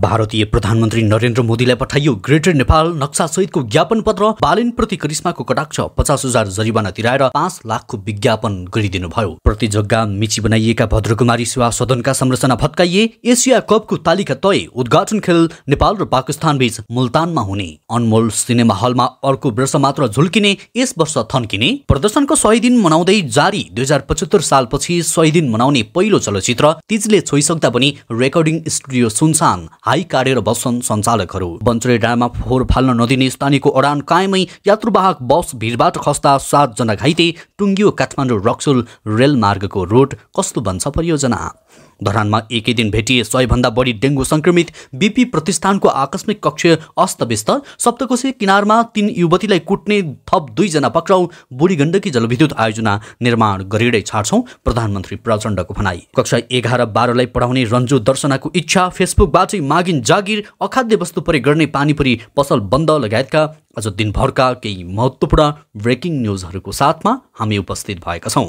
भारतीय प्रधानमन्त्री नरेन्द्र मोदीलाई पठाइयो ग्रेटर नेपाल नक्सा सहितको ज्ञापन पत्र बालिन प्रति करिश्माको कटाक्ष पचास हजार जरिवाना तिराएर पाँच लाखको विज्ञापन गरिदिनु भयो प्रति जग्गा मिची बनाइएका भद्रकुमारी सेवा सदनका संरचना भत्काइए एसिया कपको तालिका तय उद्घाटन खेल नेपाल र पाकिस्तान बीच मुल्तानमा हुने अनमोल सिनेमा हलमा अर्को वर्ष मात्र झुल्किने यस वर्ष थन्किने प्रदर्शनको सय दिन मनाउँदै जारी दुई हजार पचहत्तर सालपछि सय दिन मनाउने पहिलो चलचित्र तिजले छोइसक्दा पनि रेकर्डिङ स्टुडियो सुनसान हाई कार्य र सञ्चालकहरू सञ्चालकहरू डाँडामा फोहोर फाल्न नदिने स्थानीयको अडान कायमै यात्रुवाहक बस भिडबाट खस्दा सातजना घाइते टुङ्गियो काठमाडौँ रक्सुल रेलमार्गको रोड कस्तो बन्छ परियोजना धरानमा एकै दिन भेटिए सयभन्दा बढी डेङ्गु संक्रमित बिपी प्रतिष्ठानको आकस्मिक कक्ष अस्तव्यस्त सप्तकोशी किनारमा तीन युवतीलाई कुट्ने थप दुईजना पक्राउ बुढी गण्डकी जलविद्युत आयोजना निर्माण गरेरै छाड्छौँ प्रधानमन्त्री प्रचण्डको भनाई कक्षा एघार बाह्रलाई पढाउने रन्जु दर्शनाको इच्छा फेसबुकबाटै मागिन जागिर अखाद्य वस्तु प्रयोग गर्ने पानीपुरी पसल बन्द लगायतका आज दिनभरका केही महत्त्वपूर्ण ब्रेकिङ न्युजहरूको साथमा हामी उपस्थित भएका छौँ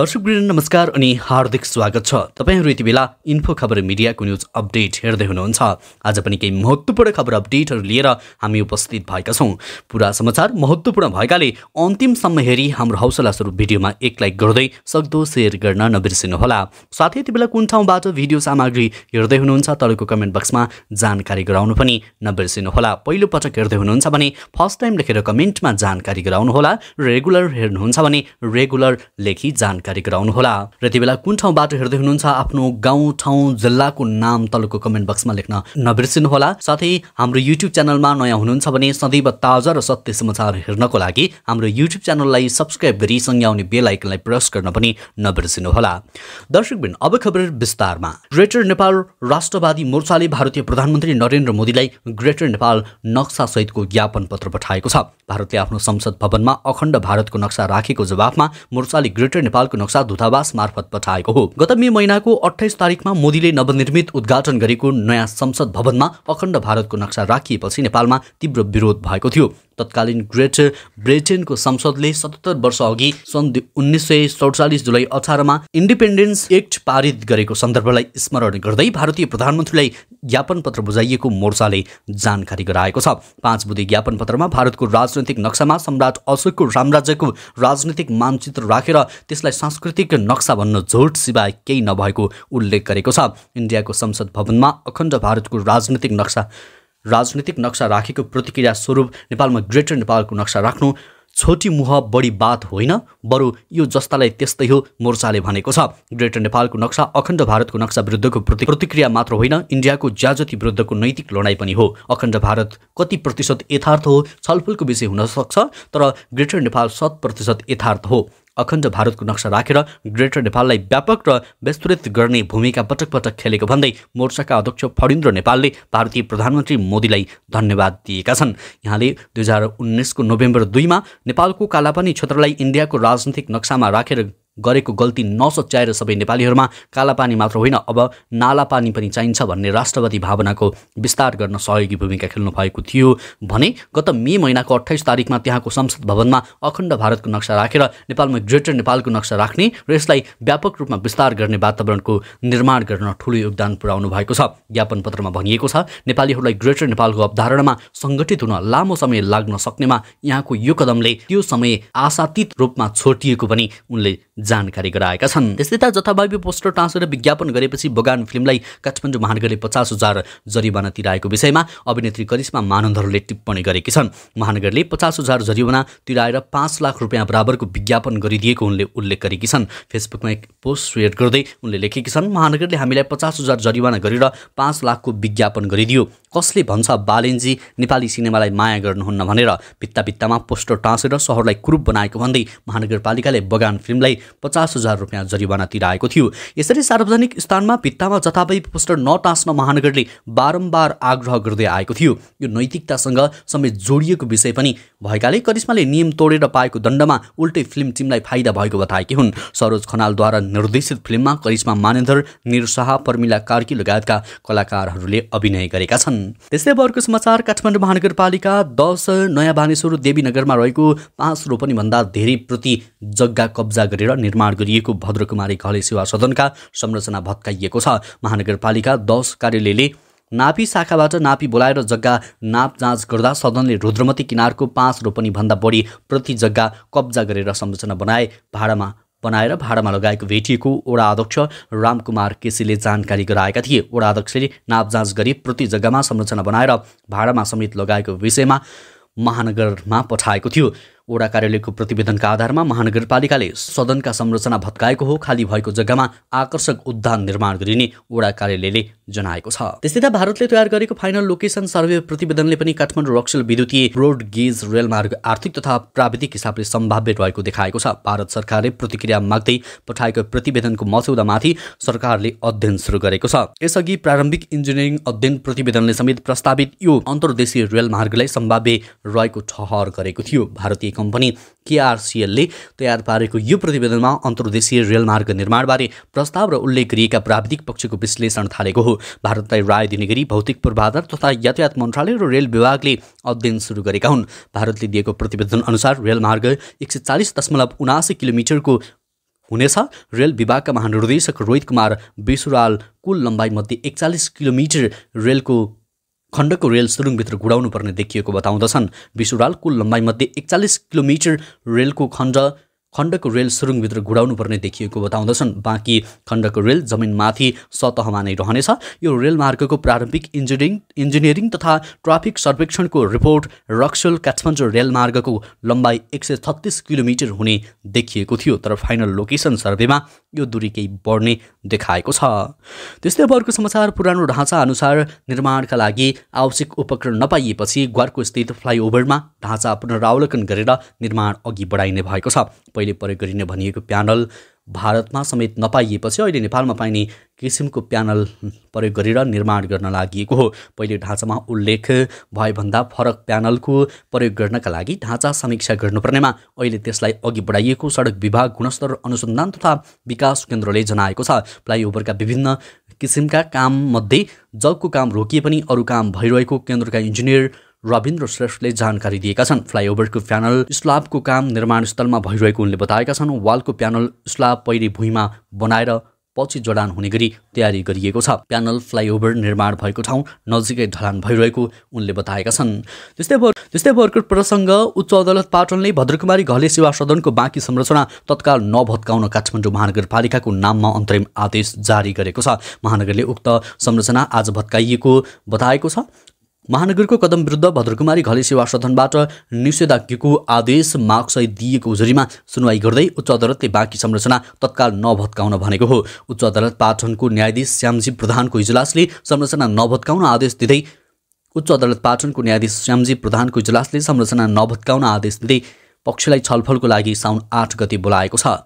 दर्शकवृन्द नमस्कार अनि हार्दिक स्वागत छ तपाईँ तपाईँहरू यति बेला इन्फो खबर मिडियाको न्युज अपडेट हेर्दै हुनुहुन्छ आज पनि केही महत्त्वपूर्ण खबर अपडेटहरू लिएर हामी उपस्थित भएका छौँ पुरा समाचार महत्त्वपूर्ण भएकाले अन्तिमसम्म हेरी हाम्रो हौसला स्वरूप भिडियोमा एक लाइक गर्दै सक्दो सेयर गर्न नबिर्सिनुहोला साथै यति बेला कुन ठाउँबाट भिडियो सामग्री हेर्दै हुनुहुन्छ तलको कमेन्ट बक्समा जानकारी गराउनु पनि नबिर्सिनुहोला पहिलोपटक हेर्दै हुनुहुन्छ भने फर्स्ट टाइम लेखेर कमेन्टमा जानकारी गराउनुहोला रेगुलर हेर्नुहुन्छ भने रेगुलर लेखी जानकारी गराउनुहोला र यति बेला कुन ठाउँबाट हेर्दै हुनुहुन्छ आफ्नो गाउँ ठाउँ जिल्लाको नाम तलको कमेन्ट बक्समा लेख्न नबिर्सिनुहोला साथै हाम्रो युट्युब च्यानलमा नयाँ हुनुहुन्छ भने सदैव ताजा र सत्य समाचार हेर्नको लागि हाम्रो युट्युब च्यानललाई सब्सक्राइब गरी सँगै आउने बेल आइकनलाई प्रेस गर्न पनि नबिर्सिनुहोला दर्शकबिन अब खबर विस्तारमा ग्रेटर नेपाल राष्ट्रवादी मोर्चाले भारतीय प्रधानमन्त्री नरेन्द्र मोदीलाई ग्रेटर नेपाल नक्सा सहितको ज्ञापन पत्र पठाएको छ भारतले आफ्नो संसद भवनमा अखण्ड भारतको नक्सा राखेको जवाफमा मोर्चाले ग्रेटर नेपालको नक्सा दूतावास मार्फत पठाएको हो गत मे महिनाको गएको अठाइस तारिकमा मोदीले नवनिर्मित उद्घाटन गरेको नयाँ संसद भवनमा अखण्ड भारतको नक्सा राखिएपछि नेपालमा तीव्र विरोध भएको थियो तत्कालीन ग्रेट ब्रिटेनको संसदले सतहत्तर वर्ष अघि सन् उन्नाइस सय सडचालिस जुलाई अठारमा इन्डिपेन्डेन्स एक्ट पारित गरेको सन्दर्भलाई स्मरण गर्दै भारतीय प्रधानमन्त्रीलाई ज्ञापन पत्र बुझाइएको मोर्चाले जानकारी गराएको छ पाँच बुधे ज्ञापन पत्रमा भारतको राजनैतिक नक्सामा सम्राट अशोकको साम्राज्यको राजनैतिक मानचित्र राखेर त्यसलाई सांस्कृतिक नक्सा भन्न झोट सिवाय केही नभएको उल्लेख गरेको छ इन्डियाको संसद भवनमा अखण्ड भारतको राजनैतिक नक्सा राजनीतिक नक्सा राखेको प्रतिक्रिया स्वरूप नेपालमा ग्रेटर नेपालको नक्सा राख्नु छोटी मुह बढी बात होइन बरु यो जस्तालाई त्यस्तै हो मोर्चाले भनेको छ ग्रेटर नेपालको नक्सा अखण्ड भारतको नक्सा विरुद्धको प्रति प्रतिक्रिया मात्र होइन इन्डियाको ज्याजति विरुद्धको नैतिक लडाइँ पनि हो अखण्ड भारत कति प्रतिशत यथार्थ हो छलफलको विषय हुनसक्छ तर ग्रेटर नेपाल शत प्रतिशत यथार्थ हो अखण्ड भारतको नक्सा राखेर ग्रेटर नेपाललाई व्यापक र विस्तृत गर्ने भूमिका पटक पटक खेलेको भन्दै मोर्चाका अध्यक्ष फरिन्द्र नेपालले भारतीय प्रधानमन्त्री मोदीलाई धन्यवाद दिएका छन् यहाँले दुई हजार उन्नाइसको नोभेम्बर दुईमा नेपालको कालापानी क्षेत्रलाई इन्डियाको राजनीतिक नक्सामा राखेर गरेको गल्ती नसच्याएर सबै नेपालीहरूमा कालापानी मात्र होइन अब नालापानी पनि चाहिन्छ भन्ने राष्ट्रवादी भावनाको विस्तार गर्न सहयोगी भूमिका खेल्नु भएको थियो भने गत मे महिनाको अठाइस तारिकमा त्यहाँको संसद भवनमा अखण्ड भारतको नक्सा राखेर नेपालमा ग्रेटर नेपालको नक्सा राख्ने र यसलाई व्यापक रूपमा विस्तार गर्ने वातावरणको निर्माण गर्न ठुलो योगदान पुर्याउनु भएको छ ज्ञापन पत्रमा भनिएको छ नेपालीहरूलाई ग्रेटर नेपालको अवधारणामा सङ्गठित हुन लामो समय लाग्न सक्नेमा यहाँको यो कदमले त्यो समय आशातीत रूपमा छोटिएको पनि उनले जानकारी गराएका छन् त्यस्तै त जथाभावी पोस्टर टाँसेर विज्ञापन गरेपछि बगान फिल्मलाई काठमाडौँ महानगरले पचास हजार जरिवाना तिराएको विषयमा अभिनेत्री करिश्मा मानन्दहरूले टिप्पणी गरेकी छन् महानगरले पचास हजार जरिवाना तिराएर पाँच लाख रुपियाँ बराबरको विज्ञापन गरिदिएको उनले उल्लेख गरेकी छन् फेसबुकमा एक पोस्ट सेयर गर्दै उनले लेखेकी छन् महानगरले हामीलाई पचास हजार जरिवाना गरेर पाँच लाखको विज्ञापन गरिदियो कसले भन्छ बालेन्जी नेपाली सिनेमालाई माया गर्नुहुन्न भनेर भित्ता भित्तामा पोस्टर टाँसेर सहरलाई कुरूप बनाएको भन्दै महानगरपालिकाले बगान फिल्मलाई पचास हजार रुपियाँ जरिवाना तिराएको थियो यसरी सार्वजनिक स्थानमा भित्तामा जथाभावी पोस्टर नटाँस्न महानगरले बारम्बार आग्रह गर्दै आएको थियो यो नैतिकतासँग समेत जोडिएको विषय पनि भएकाले करिश्माले नियम तोडेर पाएको दण्डमा उल्टै फिल्म टिमलाई फाइदा भएको बताएकी हुन् सरोज खनालद्वारा निर्देशित फिल्ममा करिश्मा मानेन्दर निरसाह पर्मिला कार्की लगायतका कलाकारहरूले अभिनय गरेका छन् त्यस्तै अर्को समाचार काठमाडौँ महानगरपालिका दस नयाँ बानेश्वर देवीनगरमा रहेको पाँच रोपनीभन्दा धेरै प्रति जग्गा कब्जा गरेर निर्माण गरिएको भद्रकुमारी घले सेवा सदनका संरचना भत्काइएको छ महानगरपालिका दस कार्यालयले नापी शाखाबाट नापी बोलाएर जग्गा नाप जाँच गर्दा सदनले रुद्रमती किनारको पाँच भन्दा बढी प्रति जग्गा कब्जा गरेर संरचना बनाए भाडामा बनाएर भाडामा लगाएको भेटिएको ओडा अध्यक्ष रामकुमार केसीले जानकारी गराएका थिए ओडा अध्यक्षले नाप जाँच गरी प्रति जग्गामा संरचना बनाएर भाडामा समेत लगाएको विषयमा महानगरमा पठाएको थियो वडा कार्यालयको प्रतिवेदनका आधारमा महानगरपालिकाले सदनका संरचना भत्काएको हो खाली भएको जग्गामा आकर्षक उद्यान निर्माण गरिने वडा कार्यालयले जनाएको छ त्यस्तै त भारतले तयार गरेको फाइनल लोकेसन सर्वे प्रतिवेदनले पनि काठमाडौँ रक्सेल विद्युतीय रोड गेज रेलमार्ग आर्थिक तथा प्राविधिक हिसाबले सम्भाव्य रहेको देखाएको छ भारत सरकारले प्रतिक्रिया माग्दै पठाएको प्रतिवेदनको मस्यौदामाथि सरकारले अध्ययन सुरु गरेको छ यसअघि प्रारम्भिक इन्जिनियरिङ अध्ययन प्रतिवेदनले समेत प्रस्तावित यो अन्तर्देशीय रेलमार्गलाई सम्भाव्य रहेको ठहर गरेको थियो भारतीय कम्पनी केआरसिएलले तयार पारेको यो प्रतिवेदनमा अन्तर्देशीय रेलमार्ग निर्माणबारे प्रस्ताव र उल्लेख गरिएका प्राविधिक पक्षको विश्लेषण थालेको हो भारतलाई राय दिने गरी भौतिक पूर्वाधार तथा यातायात मन्त्रालय र रेल विभागले अध्ययन सुरु गरेका हुन् भारतले दिएको प्रतिवेदन अनुसार रेलमार्ग एक सय चालिस दशमलव उनासी किलोमिटरको हुनेछ रेल विभागका महानिर्देशक रोहित कुमार बेसुराल कुल लम्बाइमध्ये एकचालिस किलोमिटर रेलको खण्डको रेल सुरुङभित्र गुडाउनुपर्ने देखिएको बताउँदछन् विश्वराल कुल लम्बाइमध्ये एकचालिस किलोमिटर रेलको खण्ड खण्डको रेल सुरुङभित्र गुडाउनुपर्ने देखिएको बताउँदछन् बाँकी खण्डको रेल जमिनमाथि सतहमा नै रहनेछ यो रेलमार्गको प्रारम्भिक इन्जिनियरिङ इन्जिनियरिङ तथा ट्राफिक सर्वेक्षणको रिपोर्ट रक्सोल काठमाडौँ रेलमार्गको लम्बाइ एक सय छत्तिस किलोमिटर हुने देखिएको थियो तर फाइनल लोकेसन सर्वेमा यो दूरी केही बढ्ने देखाएको छ त्यस्तै अब अर्को समाचार पुरानो ढाँचा अनुसार निर्माणका लागि आवश्यक उपकरण नपाइएपछि ग्वारको स्थित फ्लाइओभरमा ढाँचा पुनरावलोकन गरेर निर्माण अघि बढाइने भएको छ पहिले प्रयोग गरिने भनिएको प्यानल भारतमा समेत नपाइएपछि अहिले नेपालमा पाइने किसिमको प्यानल प्रयोग गरेर निर्माण गर्न लागि हो पहिले ढाँचामा उल्लेख भएभन्दा फरक प्यानलको प्रयोग गर्नका लागि ढाँचा समीक्षा गर्नुपर्नेमा अहिले त्यसलाई अघि बढाइएको सडक विभाग गुणस्तर अनुसन्धान तथा विकास केन्द्रले जनाएको छ फ्लाइओभरका विभिन्न किसिमका काममध्ये जगको काम रोकिए पनि अरू काम भइरहेको केन्द्रका इन्जिनियर रविन्द्र श्रेष्ठले जानकारी दिएका छन् फ्लाइओभरको प्यानल स्लाबको काम निर्माण स्थलमा भइरहेको उनले बताएका छन् वालको प्यानल स्लाब पहिले भुइँमा बनाएर पछि जडान हुने गरी तयारी गरिएको छ प्यानल फ्लाइओभर निर्माण भएको ठाउँ नजिकै ढलान भइरहेको उनले बताएका छन् त्यस्तै भर त्यस्तै भर्खर प्रसङ्ग उच्च अदालत पाटनले भद्रकुमारी घले सेवा सदनको बाँकी संरचना तत्काल नभत्काउन काठमाडौँ महानगरपालिकाको नाममा अन्तरिम आदेश जारी गरेको छ महानगरले उक्त संरचना आज भत्काइएको बताएको छ महानगरको कदम विरुद्ध भद्रकुमारी घले सेवा सदनबाट निषेधाज्ञको आदेश मागसहित दिएको उजुरीमा सुनवाई गर्दै उच्च अदालतले बाँकी संरचना तत्काल नभत्काउन भनेको हो उच्च अदालत पाठनको न्यायाधीश श्यामजी प्रधानको इजलासले संरचना नभत्काउन आदेश दिँदै उच्च अदालत पाठनको न्यायाधीश श्यामजी प्रधानको इजलासले संरचना नभत्काउन आदेश दिँदै पक्षलाई छलफलको लागि साउन आठ गति बोलाएको छ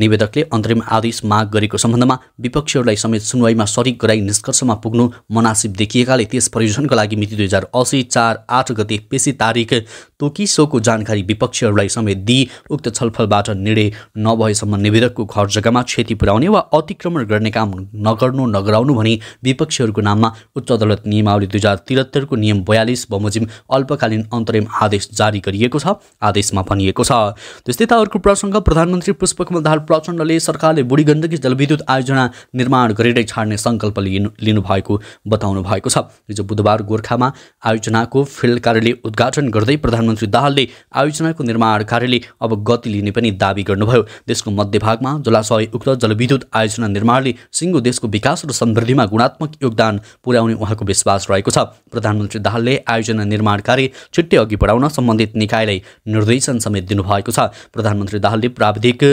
निवेदकले अन्तरिम आदेश माग गरेको सम्बन्धमा विपक्षीहरूलाई समेत सुनवाईमा सरिक गराई निष्कर्षमा पुग्नु मनासिब देखिएकाले त्यस प्रयोजनको लागि मिति दुई हजार असी चार आठ गते पेसी तारिक तोकिसोको जानकारी विपक्षीहरूलाई समेत दिई उक्त छलफलबाट निर्णय नभएसम्म निवेदकको घर जग्गामा क्षति पुर्याउने वा अतिक्रमण गर्ने काम नगर्नु नगराउनु भनी विपक्षीहरूको नाममा उच्च अदालत नियमावली दुई हजार त्रिहत्तरको नियम बयालिस बमोजिम अल्पकालीन अन्तरिम आदेश जारी गरिएको छ आदेशमा भनिएको छ त्यस्तै त अर्को प्रसङ्ग प्रधानमन्त्री पुष्पकमल दाहाल प्रचण्डले सरकारले बुढी गण्डकी जलविद्युत आयोजना निर्माण गरेरै छाड्ने सङ्कल्प लिनु लिनुभएको बताउनु भएको छ हिजो बुधबार गोर्खामा आयोजनाको फिल्ड कार्यालय उद्घाटन गर्दै प्रधानमन्त्री दाहालले आयोजनाको निर्माण कार्यले अब गति लिने पनि दावी गर्नुभयो देशको मध्यभागमा जलाशय उक्त जलविद्युत आयोजना निर्माणले सिङ्गो देशको विकास र समृद्धिमा गुणात्मक योगदान पुर्याउने उहाँको विश्वास रहेको छ प्रधानमन्त्री दाहालले आयोजना निर्माण कार्य छिट्टै अघि बढाउन सम्बन्धित निकायलाई निर्देशन समेत दिनुभएको छ प्रधानमन्त्री दाहालले प्राविधिक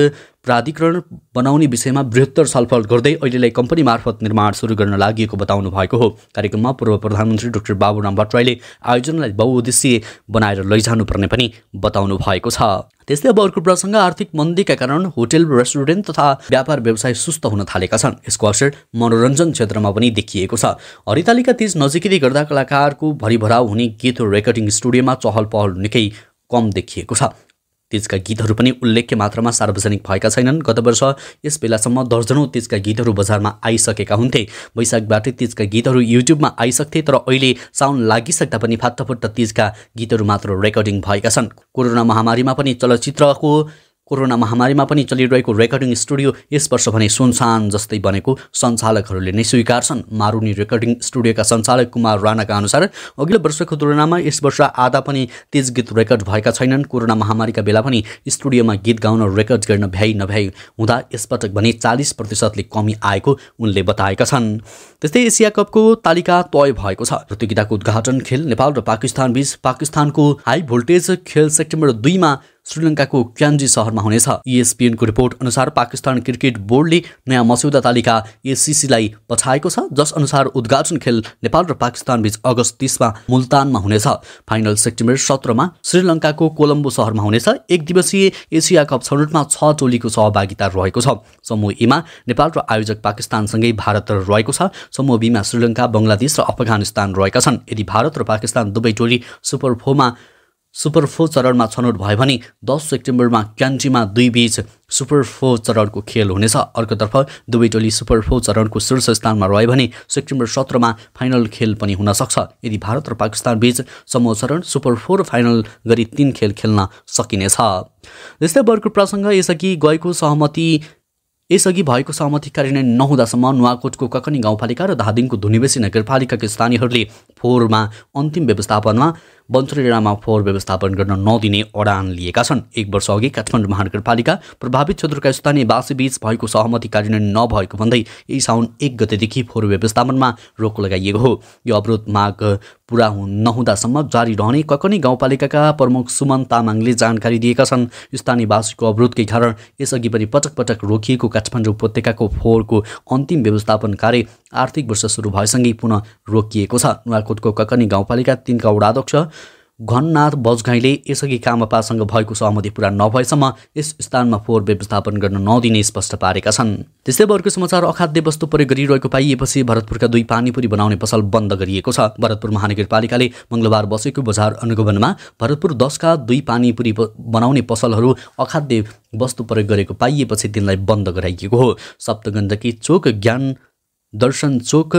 प्राधिकरण बनाउने विषयमा बृहत्तर छलफल गर्दै अहिलेलाई कम्पनी मार्फत निर्माण सुरु गर्न लागि बताउनु भएको हो कार्यक्रममा पूर्व प्रधानमन्त्री डाक्टर बाबुराम भट्टराईले आयोजनालाई बहुउद्देश्य बनाएर लैजानुपर्ने पनि बताउनु भएको छ त्यस्तै अब अर्को प्रसङ्ग आर्थिक मन्दीका कारण होटेल रेस्टुरेन्ट तथा व्यापार व्यवसाय सुस्त हुन थालेका छन् यसको असर मनोरञ्जन क्षेत्रमा पनि देखिएको छ हरितालीका तिज नजिकै गर्दा कलाकारको भरिभराउ हुने गीत रेकर्डिङ स्टुडियोमा चहल पहल निकै कम देखिएको छ तिजका गीतहरू पनि उल्लेख्य मात्रामा सार्वजनिक भएका छैनन् गत वर्ष यस बेलासम्म दर्जनौँ तिजका गीतहरू बजारमा आइसकेका हुन्थे वैशाखबाटै तिजका गीतहरू युट्युबमा आइसक्थे तर अहिले साउन्ड लागिसक्दा पनि फाटाफुट्टा तिजका गीतहरू मात्र रेकर्डिङ भएका छन् कोरोना महामारीमा पनि चलचित्रको कोरोना महामारीमा पनि चलिरहेको रेकर्डिङ स्टुडियो यस वर्ष भने सुनसान जस्तै बनेको सञ्चालकहरूले नै स्वीकार्छन् मारुनी रेकर्डिङ स्टुडियोका सञ्चालक कुमार राणाका अनुसार अघिल्लो वर्षको तुलनामा यस वर्ष आधा पनि तेज गीत रेकर्ड भएका छैनन् कोरोना महामारीका बेला पनि स्टुडियोमा गीत गाउन रेकर्ड गर्न भ्याइ नभ्याइ हुँदा यसपटक भने चालिस प्रतिशतले कमी आएको उनले बताएका छन् त्यस्तै एसिया कपको तालिका तय भएको छ प्रतियोगिताको उद्घाटन खेल नेपाल र पाकिस्तान बीच पाकिस्तानको हाई भोल्टेज खेल सेप्टेम्बर दुईमा श्रीलङ्काको क्यान्जी सहरमा हुनेछ इएसपिएनको e रिपोर्ट अनुसार पाकिस्तान क्रिकेट बोर्डले नयाँ मस्यौदा तालिका एसिसीलाई पठाएको छ जस अनुसार उद्घाटन खेल नेपाल र पाकिस्तान बीच अगस्त तिसमा मुल्तानमा हुनेछ फाइनल सेप्टेम्बर सत्रमा श्रीलङ्काको कोलम्बो सहरमा हुनेछ एक दिवसीय एसिया कप छनौटमा छ टोलीको सहभागिता रहेको छ समूह एमा e नेपाल र आयोजक पाकिस्तानसँगै भारत रहेको छ समूह बीमा श्रीलङ्का बङ्गलादेश र अफगानिस्तान रहेका छन् यदि भारत र पाकिस्तान दुवै टोली सुपर फोरमा सुपर फोर चरणमा छनौट भयो भने दस सेप्टेम्बरमा क्यान्टीमा दुई बीच सुपर फोर चरणको खेल हुनेछ अर्कोतर्फ दुवै टोली सुपर फोर चरणको शीर्ष स्थानमा रह्यो भने सेप्टेम्बर सत्रमा फाइनल खेल पनि हुनसक्छ यदि भारत र पाकिस्तान बीच समूह चरण सुपर फोर फाइनल गरी तीन खेल खेल्न सकिनेछ यस्तै वर्गको प्रसङ्ग यसअघि गएको सहमति यसअघि भएको सहमति कार्यान्वयन नहुँदासम्म नुवाकोटको ककनी गाउँपालिका र धादिङको धुनिबेसी नगरपालिकाका स्थानीयहरूले फोहोरमा अन्तिम व्यवस्थापनमा बन्सुरी डाँडामा फोहोर व्यवस्थापन गर्न नदिने अडान लिएका छन् एक वर्ष अघि काठमाडौँ महानगरपालिका प्रभावित क्षेत्रका स्थानीयवासीबीच भएको सहमति कार्यान्वयन नभएको भन्दै यही साउन एक गतेदेखि फोहोर व्यवस्थापनमा रोक लगाइएको हो यो अवरोध माग पुरा नहुँदासम्म जारी रहने ककनी गाउँपालिकाका प्रमुख सुमन तामाङले जानकारी दिएका छन् स्थानीयवासीको अवरोधकै कारण यसअघि पनि पटक पटक रोकिएको काठमाडौँ उपत्यकाको फोहोरको अन्तिम व्यवस्थापन कार्य आर्थिक वर्ष सुरु भएसँगै पुनः रोकिएको छ नुवाकोटको ककनी गाउँपालिका तिनका वडाध्यक्ष घननाथ बजघाईले यसअघि कामपासँग भएको सहमति पुरा नभएसम्म यस स्थानमा फोहोर व्यवस्थापन गर्न नदिने स्पष्ट पारेका छन् त्यस्तै अर्को समाचार अखाद्य वस्तु प्रयोग गरिरहेको पाइएपछि भरतपुरका दुई पानीपुरी बनाउने पसल बन्द गरिएको छ भरतपुर महानगरपालिकाले मङ्गलबार बसेको बजार अनुगमनमा भरतपुर दसका दुई पानीपुरी बनाउने पसलहरू अखाद्य वस्तु प्रयोग गरेको पाइएपछि तिनलाई बन्द गराइएको हो सप्तगण्डकी चोक ज्ञान दर्शन चोक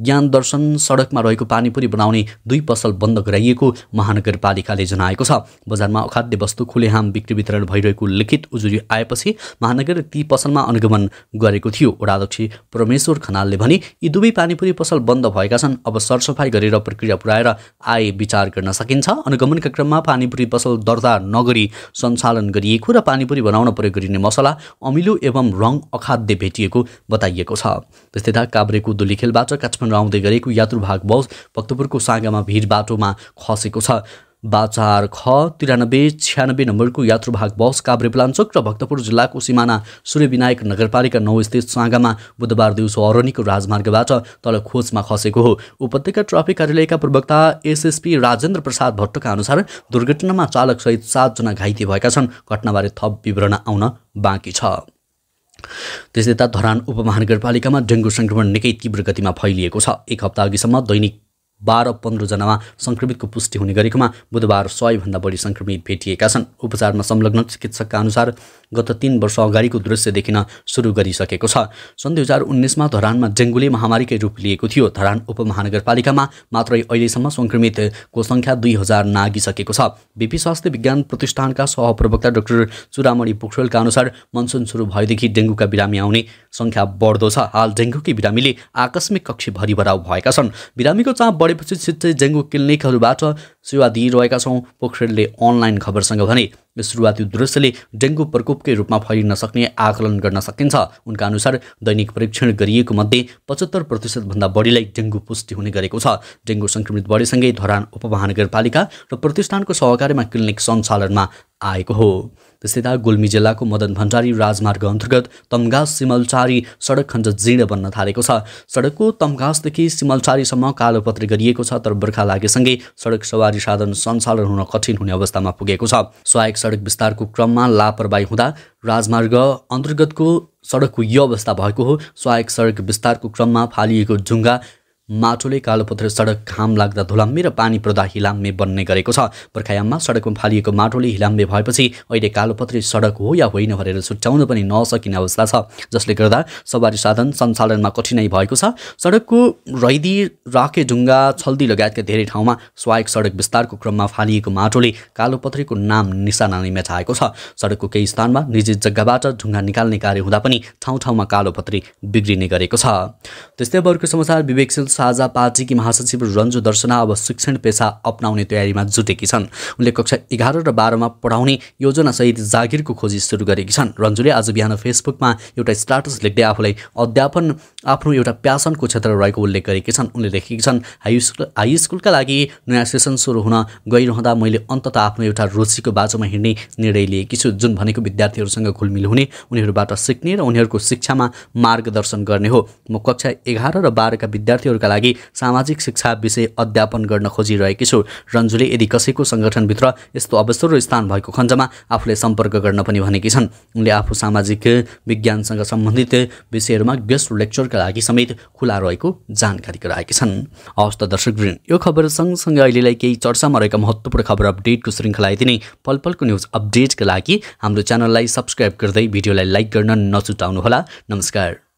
ज्ञान दर्शन सडकमा रहेको पानीपुरी बनाउने दुई पसल बन्द गराइएको महानगरपालिकाले जनाएको छ बजारमा अखाद्य वस्तु खुलेहाम बिक्री वितरण भइरहेको लिखित उजुरी आएपछि महानगर ती पसलमा अनुगमन गरेको थियो वडाध्यक्ष परमेश्वर खनालले भने यी दुवै पानीपुरी पसल बन्द भएका छन् अब सरसफाइ गरेर प्रक्रिया पुऱ्याएर आए विचार गर्न सकिन्छ अनुगमनका क्रममा पानीपुरी पसल दर्ता नगरी सञ्चालन गरिएको र पानीपुरी बनाउन प्रयोग गरिने मसला अमिलो एवं रङ अखाद्य भेटिएको बताइएको छ त्यस्तै काभ्रेको दुलीखेलबाट काठमाडौँ काठमाडौँ आउँदै गरेको यात्रुभाग बस भक्तपुरको साँगामा भिड बाटोमा खसेको छ बाचार ख तिरानब्बे छ्यानब्बे नम्बरको यात्रुभाग बस काभ्रे काभ्रेप्लाञ्चोक र भक्तपुर जिल्लाको सिमाना सूर्यविनायक नगरपालिका नौ स्थित साँगामा बुधबार दिउँसो अरनीको राजमार्गबाट तल खोजमा खसेको हो उपत्यका ट्राफिक कार्यालयका प्रवक्ता एसएसपी राजेन्द्र प्रसाद भट्टका अनुसार दुर्घटनामा चालक चालकसहित सातजना घाइते भएका छन् घटनाबारे थप विवरण आउन बाँकी छ त्यस्तै त धरान उपमहानगरपालिकामा डेङ्गु सङ्क्रमण निकै तीव्र गतिमा फैलिएको छ एक हप्ता अघिसम्म दैनिक बाह्र पन्ध्रजनामा सङ्क्रमितको पुष्टि हुने गरेकोमा बुधबार सयभन्दा बढी सङ्क्रमित भेटिएका छन् उपचारमा संलग्न चिकित्सकका अनुसार गत तीन वर्ष अगाडिको दृश्य देखिन सुरु गरिसकेको छ सन् दुई हजार उन्नाइसमा धरानमा डेङ्गुले महामारीकै रूप लिएको थियो धरान उपमहानगरपालिकामा मात्रै अहिलेसम्म सङ्क्रमितको सङ्ख्या दुई हजार नागिसकेको छ बिपी स्वास्थ्य विज्ञान प्रतिष्ठानका सहप्रवक्ता डाक्टर चुरामणि पोखरेलका अनुसार मनसुन सुरु भएदेखि डेङ्गुका बिरामी आउने सङ्ख्या बढ्दो छ हाल डेङ्गुकी बिरामीले आकस्मिक कक्षी भरिभराउ भएका छन् बिरामीको चाप बढेपछि छिट्टै डेङ्गु क्लिनिकहरूबाट सेवा दिइरहेका छौँ पोखरेलले अनलाइन खबरसँग भने सुरुवाती दृश्यले डेङ्गु प्रकोपकै रूपमा फैलिन सक्ने आकलन गर्न सकिन्छ उनका अनुसार दैनिक परीक्षण गरिएको मध्ये पचहत्तर प्रतिशतभन्दा बढीलाई डेङ्गु पुष्टि हुने गरेको छ डेङ्गु सङ्क्रमित बढीसँगै धरान उपमहानगरपालिका र प्रतिष्ठानको सहकारीमा क्लिनिक सञ्चालनमा आएको हो त गुल्मी जिल्लाको मदन भण्डारी राजमार्ग अन्तर्गत तमघास सिमलचारी सडक खण्ड जीर्ण बन्न थालेको छ सडकको तम्घासदेखि सिमलचारीसम्म कालोपत्री गरिएको छ तर बर्खा लागेसँगै सडक सवारी साधन सञ्चालन हुन कठिन हुने अवस्थामा पुगेको छ सहायक सडक विस्तारको क्रममा लापरवाही हुँदा राजमार्ग अन्तर्गतको सडकको यो अवस्था भएको हो सहायक सडक विस्तारको क्रममा फालिएको ढुङ्गा माटोले कालोपत्र सडक घाम लाग्दा धुलाम्मे र पानी पर्दा हिलाम्मे बन्ने गरेको छ बर्खायाममा सडकमा फालिएको माटोले हिलाम्मे भएपछि अहिले कालोपत्री सडक हो या होइन भनेर छुट्याउन पनि नसकिने अवस्था छ जसले गर्दा सवारी साधन सञ्चालनमा कठिनाई भएको छ सडकको रैदी ढुङ्गा छल्दी लगायतका धेरै ठाउँमा स्वायक सडक विस्तारको क्रममा फालिएको माटोले कालोपत्रीको नाम निशाना नै मेटाएको छ सडकको केही स्थानमा निजी जग्गाबाट ढुङ्गा निकाल्ने कार्य हुँदा पनि ठाउँ ठाउँमा कालोपत्री बिग्रिने गरेको छ त्यस्तै अब अर्को समाचार विवेकशील साझा पार्टीकी महासचिव रन्जु दर्शना अब शिक्षण पेसा अप्नाउने तयारीमा जुटेकी छन् उनले कक्षा एघार र बाह्रमा पढाउने योजनासहित जागिरको खोजी सुरु गरेकी छन् रन्जुले आज बिहान फेसबुकमा एउटा स्टाटस लेख्दै आफूलाई अध्यापन आफ्नो एउटा प्यासनको क्षेत्र रहेको उल्लेख गरेकी छन् उनले लेखेकी छन् हाई स्कुल हाई स्कुलका लागि नयाँ सेसन सुरु हुन गइरहँदा मैले अन्तत आफ्नो एउटा रुचिको बाटोमा हिँड्ने निर्णय लिएकी छु जुन भनेको विद्यार्थीहरूसँग घुलमिल हुने उनीहरूबाट सिक्ने र उनीहरूको शिक्षामा मार्गदर्शन गर्ने हो म कक्षा एघार र बाह्रका विद्यार्थीहरू सङ्गठनका लागि सामाजिक शिक्षा विषय अध्यापन गर्न खोजिरहेकी छु रन्जुले यदि कसैको सङ्गठनभित्र यस्तो अवसर र स्थान भएको खण्डमा आफूले सम्पर्क गर्न पनि भनेकी छन् उनले आफू सामाजिक विज्ञानसँग सम्बन्धित विषयहरूमा गेस्ट लेक्चरका लागि समेत खुला रहेको जानकारी गराएकी छन् हवस् त दर्शक यो खबर सँगसँगै अहिलेलाई केही चर्चामा रहेका महत्त्वपूर्ण खबर अपडेटको श्रृङ्खला यति पल पलको न्युज अपडेटका लागि हाम्रो च्यानललाई सब्सक्राइब गर्दै भिडियोलाई लाइक गर्न नछुटाउनुहोला नमस्कार